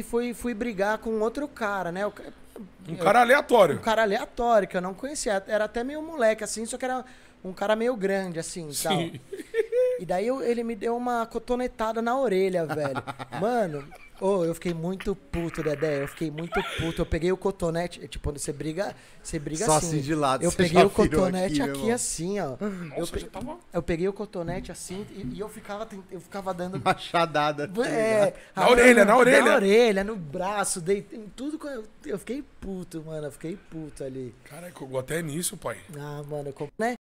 e fui, fui brigar com outro cara, né? Eu, um cara aleatório. Um cara aleatório, que eu não conhecia. Era até meio moleque, assim, só que era um cara meio grande, assim, Sim. tal. E daí eu, ele me deu uma cotonetada na orelha, velho. Mano, Oh, eu fiquei muito puto, Dedé. Eu fiquei muito puto. Eu peguei o cotonete. É, tipo, quando você briga, você briga Só assim. assim de lado. Eu peguei o cotonete aqui, né, aqui assim, ó. Nossa, eu, pe... tava... Tá eu peguei o cotonete assim e, e eu ficava eu ficava dando machadada. Tá é, na a... orelha, na orelha. Na orelha, no braço, dei em tudo eu fiquei puto, mano. Eu fiquei puto ali. Caraca, eu até nisso, pai. Ah, mano, eu... né?